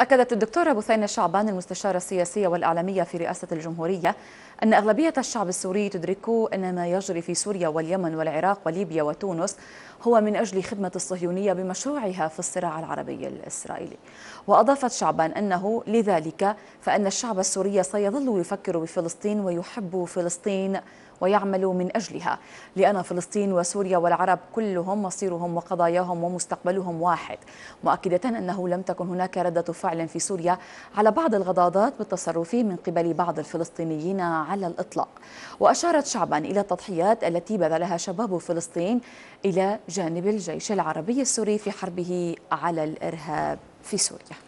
أكدت الدكتورة بثينة شعبان المستشارة السياسية والإعلامية في رئاسة الجمهورية أن أغلبية الشعب السوري تدرك أن ما يجري في سوريا واليمن والعراق وليبيا وتونس هو من أجل خدمة الصهيونية بمشروعها في الصراع العربي الإسرائيلي وأضافت شعبان أنه لذلك فأن الشعب السوري سيظل يفكر بفلسطين ويحب فلسطين ويعمل من أجلها لأن فلسطين وسوريا والعرب كلهم مصيرهم وقضاياهم ومستقبلهم واحد مؤكدة أنه لم تكن هناك ردة فعل فعلا في سوريا على بعض الغضاضات بالتصرف من قبل بعض الفلسطينيين على الإطلاق وأشارت شعبا إلى التضحيات التي بذلها شباب فلسطين إلى جانب الجيش العربي السوري في حربه على الإرهاب في سوريا